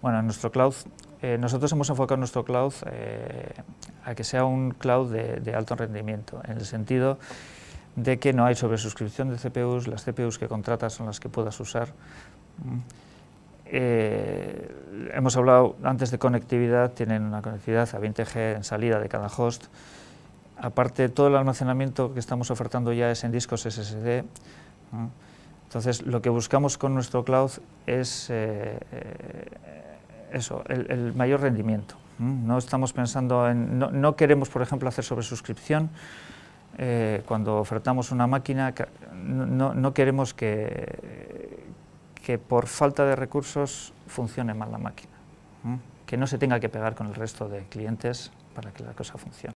Bueno, nuestro cloud, eh, nosotros hemos enfocado nuestro cloud eh, a que sea un cloud de, alto rendimiento, en el sentido de que no hay sobresuscripción de CPUs, las CPUs que contratas son las que puedas usar. Eh, hemos hablado antes de conectividad, tienen una conectividad a 20G en salida de cada host. Aparte, todo el almacenamiento que estamos ofertando ya es en discos SSD. Entonces, lo que buscamos con nuestro cloud es eso, el, mayor rendimiento. No estamos pensando en, no, queremos, por ejemplo, hacer sobre suscripción. Eh, cuando ofertamos una máquina, no, queremos que, que, por falta de recursos funcione mal la máquina. Que no se tenga que pegar con el resto de clientes para que la cosa funcione.